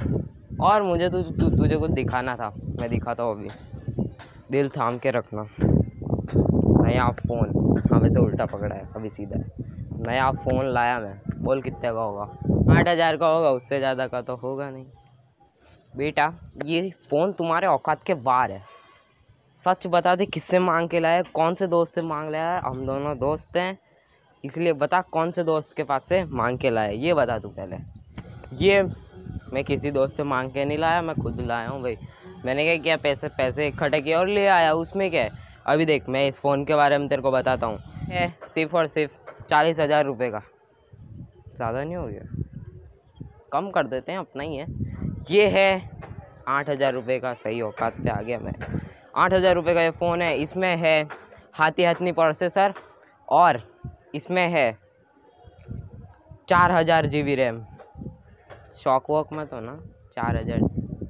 और मुझे तुझ, तु, तुझे कुछ दिखाना था मैं दिखाता तो हूँ अभी दिल थाम के रखना नया फ़ोन हाँ वैसे उल्टा पकड़ा है अभी सीधा है नया फ़ोन लाया मैं बोल कितने का होगा आठ हज़ार का होगा उससे ज़्यादा का तो होगा नहीं बेटा ये फ़ोन तुम्हारे औकात के बाहर है सच बता दे किससे मांग के लाया कौन से दोस्त से मांग लाया हम दोनों दोस्त हैं इसलिए बता कौन से दोस्त के पास से मांग के लाया ये बता तू पहले ये मैं किसी दोस्त से मांग के नहीं लाया मैं खुद लाया हूँ भाई मैंने क्या किया पैसे पैसे इकट्ठे किए और ले आया उसमें क्या है अभी देख मैं इस फ़ोन के बारे में तेरे को बताता हूँ है सिर्फ और सिर्फ चालीस हज़ार रुपये का ज़्यादा नहीं हो गया कम कर देते हैं अपना ही है ये है आठ हज़ार रुपये का सही औकात पे आ गया मैं आठ हज़ार रुपये का ये फ़ोन है इसमें है हाथी हथनी प्रोसेसर और इसमें है चार हज़ार जी बी रैम शॉक वॉक में तो ना चार हज़ार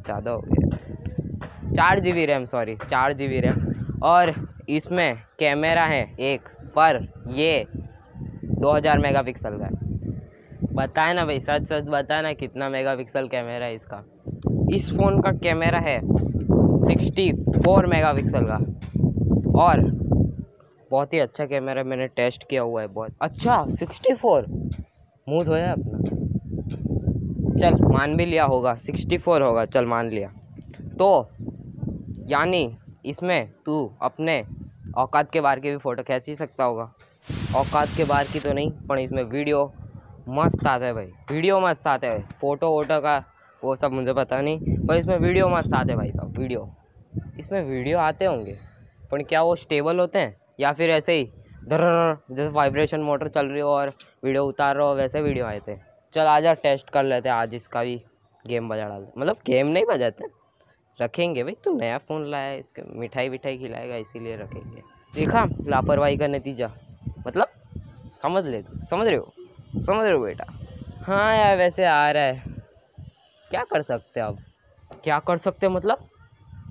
ज़्यादा हो गया चार जी बी रैम सॉरी चार जी बी रैम और इसमें कैमरा है एक पर ये 2000 मेगापिक्सल का है बताए ना भाई सच सच बताए ना कितना मेगापिक्सल कैमरा है इसका इस फ़ोन का कैमरा है 64 मेगापिक्सल का और बहुत ही अच्छा कैमरा मैंने टेस्ट किया हुआ है बहुत अच्छा 64 मुँह धोया अपना चल मान भी लिया होगा सिक्सटी फोर होगा चल मान लिया तो यानी इसमें तू अपने औकात के बाहर की भी फ़ोटो खींच ही सकता होगा औकात के बाहर की तो नहीं पर इसमें वीडियो मस्त आता है भाई वीडियो मस्त आते है फ़ोटो वोटो का वो सब मुझे पता नहीं पर इसमें वीडियो मस्त आते भाई साहब वीडियो इसमें वीडियो आते होंगे पर क्या वो स्टेबल होते हैं या फिर ऐसे ही धर जैसे वाइब्रेशन मोटर चल रही हो और वीडियो उतार रहे हो वैसे वीडियो आए थे चल आ जा टेस्ट कर लेते हैं आज इसका भी गेम बजा डालते मतलब गेम नहीं बजाते रखेंगे भाई तू नया फ़ोन लाया है इसके मिठाई विठाई खिलाएगा इसीलिए रखेंगे देखा लापरवाही का नतीजा मतलब समझ ले तू समझ रहे हो समझ रहे हो बेटा हाँ यार वैसे आ रहा है क्या कर सकते अब क्या कर सकते मतलब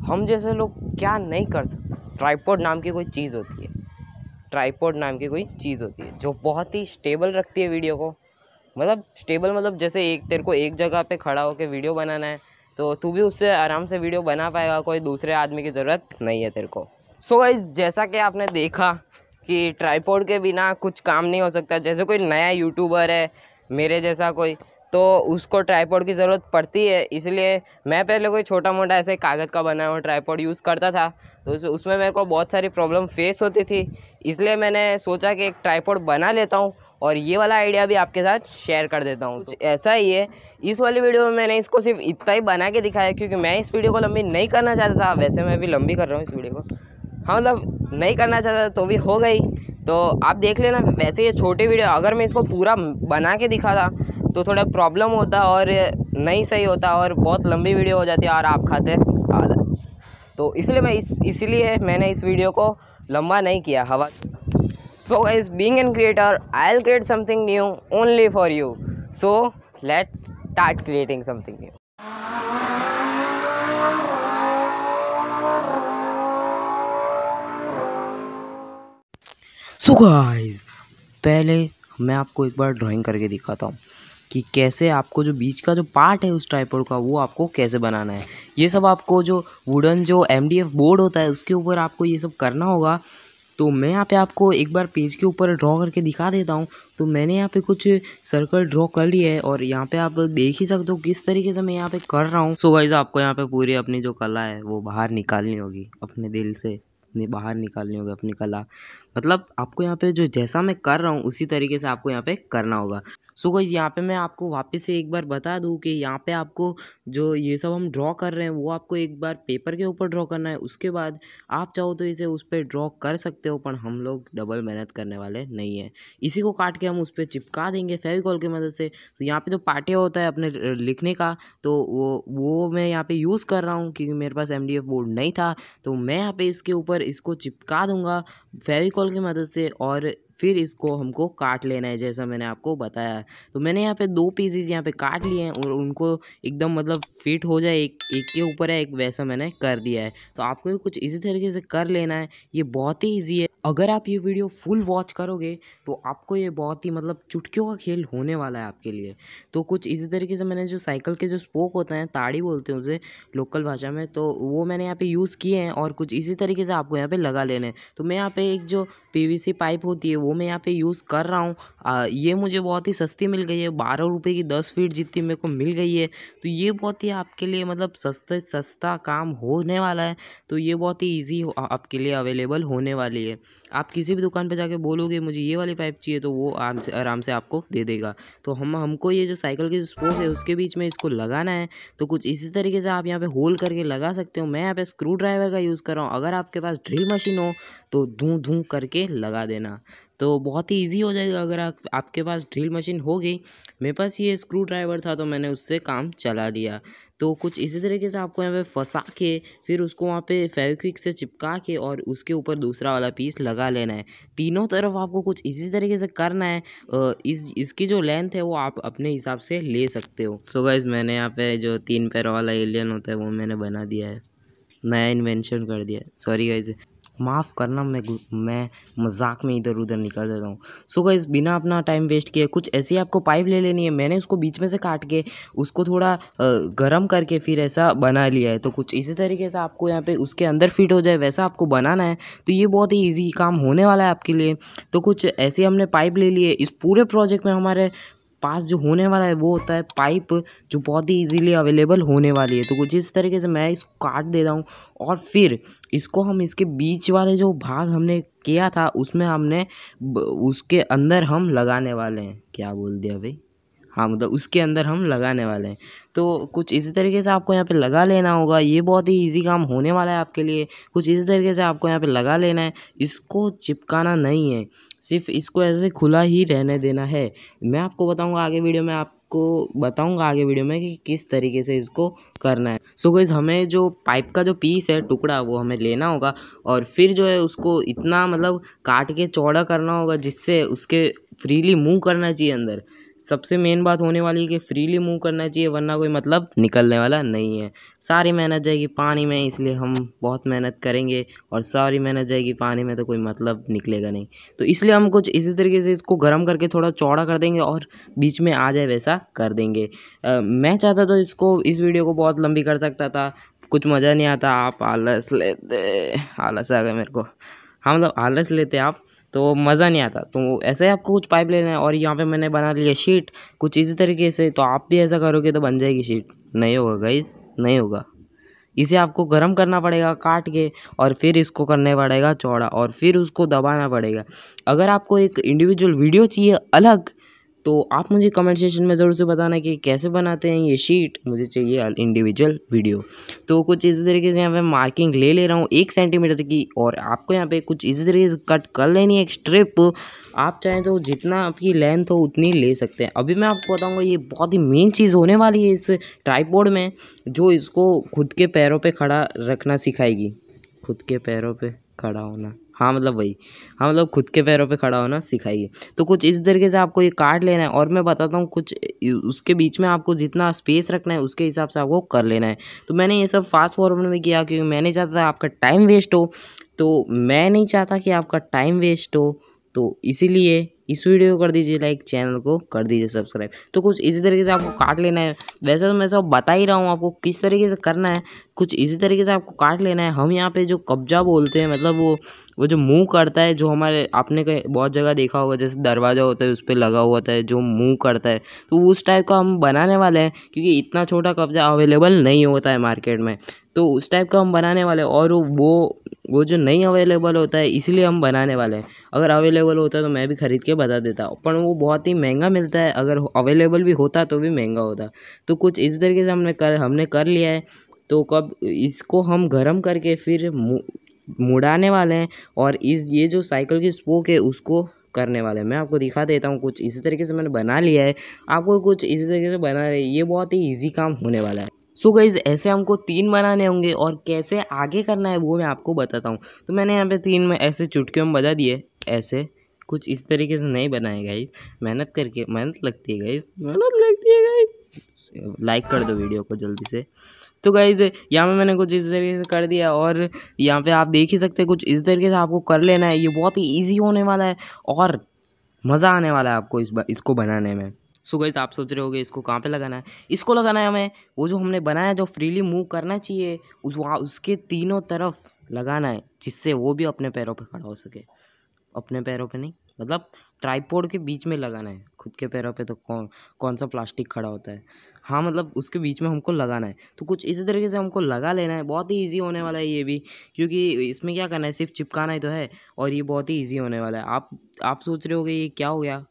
हम जैसे लोग क्या नहीं कर सकते ट्राईपोड नाम की कोई चीज़ होती है ट्राईपोड नाम की कोई चीज़ होती है जो बहुत ही स्टेबल रखती है वीडियो को मतलब स्टेबल मतलब जैसे एक तेरे को एक जगह पे खड़ा होकर वीडियो बनाना है तो तू भी उससे आराम से वीडियो बना पाएगा कोई दूसरे आदमी की ज़रूरत नहीं है तेरे को सो so इस जैसा कि आपने देखा कि ट्राईपोर्ड के बिना कुछ काम नहीं हो सकता जैसे कोई नया यूट्यूबर है मेरे जैसा कोई तो उसको ट्राईपोड की ज़रूरत पड़ती है इसलिए मैं पहले कोई छोटा मोटा ऐसे कागज़ का बना हुआ ट्राईपोड यूज़ करता था तो उसमें मेरे को बहुत सारी प्रॉब्लम फेस होती थी इसलिए मैंने सोचा कि एक ट्राईपोड बना लेता हूँ और ये वाला आइडिया भी आपके साथ शेयर कर देता हूँ तो ऐसा ही है इस वाली वीडियो में मैंने इसको सिर्फ इतना ही बना के दिखाया क्योंकि मैं इस वीडियो को लंबी नहीं करना चाहता था वैसे मैं भी लंबी कर रहा हूँ इस वीडियो को हाँ मतलब नहीं करना चाहता तो भी हो गई तो आप देख लेना वैसे ये छोटी वीडियो अगर मैं इसको पूरा बना के दिखा था तो थोड़ा प्रॉब्लम होता और नहीं सही होता और बहुत लंबी वीडियो हो जाती है और आप खाते आलस तो इसलिए मैं इस इसलिए मैंने इस वीडियो को लंबा नहीं किया हवा so is being an creator I'll create something new only for you so let's start creating something new so guys पहले मैं आपको एक बार ड्राइंग करके दिखाता हूँ कि कैसे आपको जो बीच का जो पार्ट है उस ट्राईपोर्ड का वो आपको कैसे बनाना है ये सब आपको जो वुडन जो एम बोर्ड होता है उसके ऊपर आपको ये सब करना होगा तो मैं यहाँ पे आपको एक बार पेज के ऊपर ड्रॉ करके दिखा देता हूँ तो मैंने यहाँ पे कुछ सर्कल ड्रॉ कर लिया है और यहाँ पे आप देख ही सकते हो किस तरीके से मैं यहाँ पे कर रहा हूँ सो so गाइज आपको यहाँ पे पूरी अपनी जो कला है वो बाहर निकालनी होगी अपने दिल से बाहर निकालनी होगी अपनी कला मतलब आपको यहाँ पे जो जैसा मैं कर रहा हूँ उसी तरीके से आपको यहाँ पे करना होगा सो so गई यहाँ पे मैं आपको वापस से एक बार बता दूँ कि यहाँ पे आपको जो ये सब हम ड्रॉ कर रहे हैं वो आपको एक बार पेपर के ऊपर ड्रॉ करना है उसके बाद आप चाहो तो इसे उस पर ड्रॉ कर सकते हो पर हम लोग डबल मेहनत करने वाले नहीं हैं इसी को काट के हम उस पर चिपका देंगे फेविकॉल की मदद से तो यहाँ पर जो पार्टे होता है अपने लिखने का तो वो वो मैं यहाँ पर यूज़ कर रहा हूँ क्योंकि मेरे पास एम बोर्ड नहीं था तो मैं यहाँ पर इसके ऊपर इसको चिपका दूँगा फेविकॉल की मदद से और फिर इसको हमको काट लेना है जैसा मैंने आपको बताया है तो मैंने यहाँ पे दो पीसीज यहाँ पे काट लिए हैं और उनको एकदम मतलब फिट हो जाए एक एक के ऊपर है एक वैसा मैंने कर दिया है तो आपको भी कुछ इसी तरीके से कर लेना है ये बहुत ही ईजी है अगर आप ये वीडियो फुल वॉच करोगे तो आपको ये बहुत ही मतलब चुटकियों का खेल होने वाला है आपके लिए तो कुछ इसी तरीके से मैंने जो साइकिल के जो स्पोक होते हैं ताड़ी बोलते हैं उसे लोकल भाषा में तो वो मैंने यहाँ पे यूज़ किए हैं और कुछ इसी तरीके से आपको यहाँ पे लगा लेने हैं तो मैं यहाँ पे एक जो पीवीसी पाइप होती है वो मैं यहाँ पे यूज़ कर रहा हूँ ये मुझे बहुत ही सस्ती मिल गई है बारह रुपये की दस फीट जितनी मेरे को मिल गई है तो ये बहुत ही आपके लिए मतलब सस्ते सस्ता काम होने वाला है तो ये बहुत ही ईजी आपके लिए अवेलेबल होने वाली है आप किसी भी दुकान पर जाके बोलोगे मुझे ये वाली पाइप चाहिए तो वो आराम से आराम से आपको दे देगा तो हम हमको ये जो साइकिल की जो स्पोक है उसके बीच में इसको लगाना है तो कुछ इसी तरीके से आप यहाँ पे होल करके लगा सकते हो मैं यहाँ पे स्क्रू ड्राइवर का यूज़ कर रहा हूँ अगर आपके पास ड्रिल मशीन हो तो धूं धूं करके लगा देना तो बहुत ही इजी हो जाएगा अगर आप आपके पास ड्रिल मशीन हो गई मेरे पास ये स्क्रू ड्राइवर था तो मैंने उससे काम चला लिया तो कुछ इसी तरीके से आपको यहाँ पे फंसा के फिर उसको वहाँ पे फेविक्विक से चिपका के और उसके ऊपर दूसरा वाला पीस लगा लेना है तीनों तरफ आपको कुछ इसी तरीके से करना है इस इसकी जो लेंथ है वो आप अपने हिसाब से ले सकते हो सो so गाइज मैंने यहाँ पे जो तीन पैरों वाला एलियन होता है वो मैंने बना दिया है नया इन्वेंशन कर दिया है सॉरी गाइज माफ़ करना मैं मैं मजाक में इधर उधर निकल जाता हूँ सो गाइज बिना अपना टाइम वेस्ट किए कुछ ऐसी आपको पाइप ले लेनी है मैंने उसको बीच में से काट के उसको थोड़ा गर्म करके फिर ऐसा बना लिया है तो कुछ इसी तरीके से आपको यहाँ पे उसके अंदर फिट हो जाए वैसा आपको बनाना है तो ये बहुत ही ईजी काम होने वाला है आपके लिए तो कुछ ऐसे हमने पाइप ले लिए इस पूरे प्रोजेक्ट में हमारे पास जो होने वाला है वो होता है पाइप जो बहुत ही इजीली अवेलेबल होने वाली है तो कुछ इस तरीके से मैं इसको काट दे रहा हूँ और फिर इसको हम इसके बीच वाले जो भाग हमने किया था उसमें हमने उसके अंदर हम लगाने वाले हैं क्या बोल दिया भाई हाँ मतलब उसके अंदर हम लगाने वाले हैं तो कुछ इसी तरीके से आपको यहाँ पे लगा लेना होगा ये बहुत ही इजी काम होने वाला है आपके लिए कुछ इसी तरीके से आपको यहाँ पे लगा लेना है इसको चिपकाना नहीं है सिर्फ इसको ऐसे खुला ही रहने देना है मैं आपको बताऊंगा आगे वीडियो में आपको बताऊंगा आगे वीडियो में कि किस तरीके से इसको करना है सो so गैस हमें जो पाइप का जो पीस है टुकड़ा वो हमें लेना होगा और फिर जो है उसको इतना मतलब काट के चौड़ा करना होगा जिससे उसके फ्रीली मूव करना चाहिए अंदर सबसे मेन बात होने वाली है कि फ्रीली मूव करना चाहिए वरना कोई मतलब निकलने वाला नहीं है सारी मेहनत जाएगी पानी में इसलिए हम बहुत मेहनत करेंगे और सारी मेहनत जाएगी पानी में तो कोई मतलब निकलेगा नहीं तो इसलिए हम कुछ इसी तरीके से इसको गर्म करके थोड़ा चौड़ा कर देंगे और बीच में आ जाए वैसा कर देंगे आ, मैं चाहता तो इसको इस वीडियो को बहुत लंबी कर सकता था कुछ मज़ा नहीं आता आप आलस लेते आलस आ गए मेरे को हाँ मतलब आलस लेते आप तो मज़ा नहीं आता तो ऐसे ही आपको कुछ पाइप लेना है और यहाँ पे मैंने बना लिया शीट कुछ इसी तरीके से तो आप भी ऐसा करोगे तो बन जाएगी शीट नहीं होगा गाइज नहीं होगा इसे आपको गर्म करना पड़ेगा काट के और फिर इसको करने पड़ेगा चौड़ा और फिर उसको दबाना पड़ेगा अगर आपको एक इंडिविजुअल वीडियो चाहिए अलग तो आप मुझे कमेंट सेशन में ज़रूर से बताना कि कैसे बनाते हैं ये शीट मुझे चाहिए इंडिविजुअल वीडियो तो कुछ इसी तरीके से यहाँ पे मार्किंग ले ले रहा हूँ एक सेंटीमीटर की और आपको यहाँ पे कुछ इसी तरीके से कट कर लेनी है एक स्ट्रिप आप चाहें तो जितना आपकी लेंथ हो उतनी ले सकते हैं अभी मैं आपको बताऊँगा ये बहुत ही मेन चीज़ होने वाली है इस ट्राईपोर्ड में जो इसको खुद के पैरों पर खड़ा रखना सिखाएगी खुद के पैरों पर खड़ा होना हाँ मतलब वही हाँ मतलब खुद के पैरों पे खड़ा होना सिखाइए तो कुछ इस तरीके से आपको ये काट लेना है और मैं बताता हूँ कुछ उसके बीच में आपको जितना स्पेस रखना है उसके हिसाब से आपको कर लेना है तो मैंने ये सब फास्ट फॉरवर्ड में किया क्योंकि मैंने चाहता था आपका टाइम वेस्ट हो तो मैं नहीं चाहता कि आपका टाइम वेस्ट हो तो इसीलिए इस वीडियो को कर दीजिए लाइक चैनल को कर दीजिए सब्सक्राइब तो कुछ इसी तरीके से आपको काट लेना है वैसे तो मैं सब बता ही रहा हूँ आपको किस तरीके से करना है कुछ इसी तरीके से आपको काट लेना है हम यहाँ पे जो कब्जा बोलते हैं मतलब वो वो जो मुंह करता है जो हमारे आपने बहुत जगह देखा होगा जैसे दरवाज़ा होता है उस पर लगा हुआ था जो मुँह करता है तो उस टाइप का हम बनाने वाले हैं क्योंकि इतना छोटा कब्जा अवेलेबल नहीं होता है मार्केट में तो उस टाइप का हम बनाने वाले और वो वो जो नहीं अवेलेबल होता है इसलिए हम बनाने वाले हैं अगर अवेलेबल होता तो मैं भी ख़रीद के बता देता पर वो बहुत ही महंगा मिलता है अगर अवेलेबल भी होता तो भी महंगा होता तो कुछ इस तरीके से हमने कर हमने कर लिया है तो कब इसको हम गर्म करके फिर मुड़ाने वाले हैं और इस ये जो साइकिल की स्पोक है उसको करने वाले हैं मैं आपको दिखा देता हूँ कुछ इसी तरीके से मैंने बना लिया है आपको कुछ इसी तरीके से बना ये बहुत ही ईजी काम होने वाला है सो so गाइज़ ऐसे हमको तीन बनाने होंगे और कैसे आगे करना है वो मैं आपको बताता हूँ तो मैंने यहाँ पे तीन में ऐसे चुटकियों में बजा दिए ऐसे कुछ इस तरीके से नहीं बनाए गाइज मेहनत करके मेहनत लगती है गाइज मेहनत लगती है गाइज लाइक कर दो वीडियो को जल्दी से तो गाइज यहाँ पे मैंने कुछ इस तरीके से कर दिया और यहाँ पे आप देख ही सकते कुछ इस तरीके से आपको कर लेना है ये बहुत ही ईजी होने वाला है और मज़ा आने वाला है आपको इस इसको बनाने में सो गई आप सोच रहे होगे इसको कहाँ पे लगाना है इसको लगाना है हमें वो जो हमने बनाया जो फ्रीली मूव करना चाहिए उस वहाँ उसके तीनों तरफ लगाना है जिससे वो भी अपने पैरों पे खड़ा हो सके अपने पैरों पे नहीं मतलब ट्राईपोर्ड के बीच में लगाना है खुद के पैरों पे तो कौन कौन सा प्लास्टिक खड़ा होता है हाँ मतलब उसके बीच में हमको लगाना है तो कुछ इसी तरीके से हमको लगा लेना है बहुत ही ईजी होने वाला है ये भी क्योंकि इसमें क्या करना है सिर्फ चिपकाना ही तो है और ये बहुत ही ईजी होने वाला है आप आप सोच रहे हो ये क्या हो गया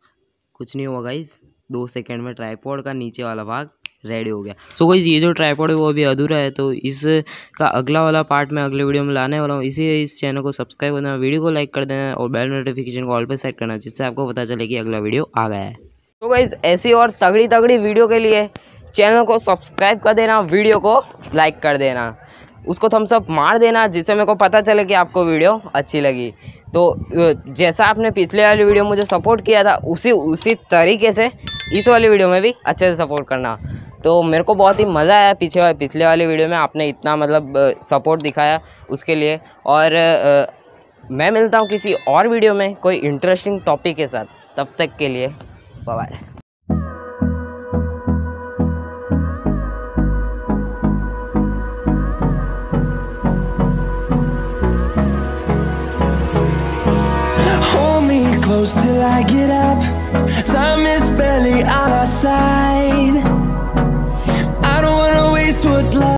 कुछ नहीं हुआ गाइज़ दो सेकेंड में ट्राईपोड का नीचे वाला भाग रेडी हो गया सो so, ये जो ट्राईपोड है वो अभी अधूरा है तो इसका अगला वाला पार्ट मैं अगले वीडियो में लाने वाला हूँ इसी इस चैनल को सब्सक्राइब करना वीडियो को लाइक कर देना और बेल नोटिफिकेशन को ऑल पर सेट करना जिससे आपको पता चले कि अगला वीडियो आ गया है तो गाइज ऐसी और तगड़ी तगड़ी वीडियो के लिए चैनल को सब्सक्राइब कर देना वीडियो को लाइक कर देना उसको थम्सअप मार देना जिससे मेरे को पता चले कि आपको वीडियो अच्छी लगी तो जैसा आपने पिछले वाली वीडियो मुझे सपोर्ट किया था उसी उसी तरीके से इस वाले वीडियो में भी अच्छे से सपोर्ट करना तो मेरे को बहुत ही मज़ा आया पीछे वाले पिछले वाले वीडियो में आपने इतना मतलब सपोर्ट दिखाया उसके लिए और आ, मैं मिलता हूँ किसी और वीडियो में कोई इंटरेस्टिंग टॉपिक के साथ तब तक के लिए bye till I get up. Time is barely on our side I don't wanna waste what's left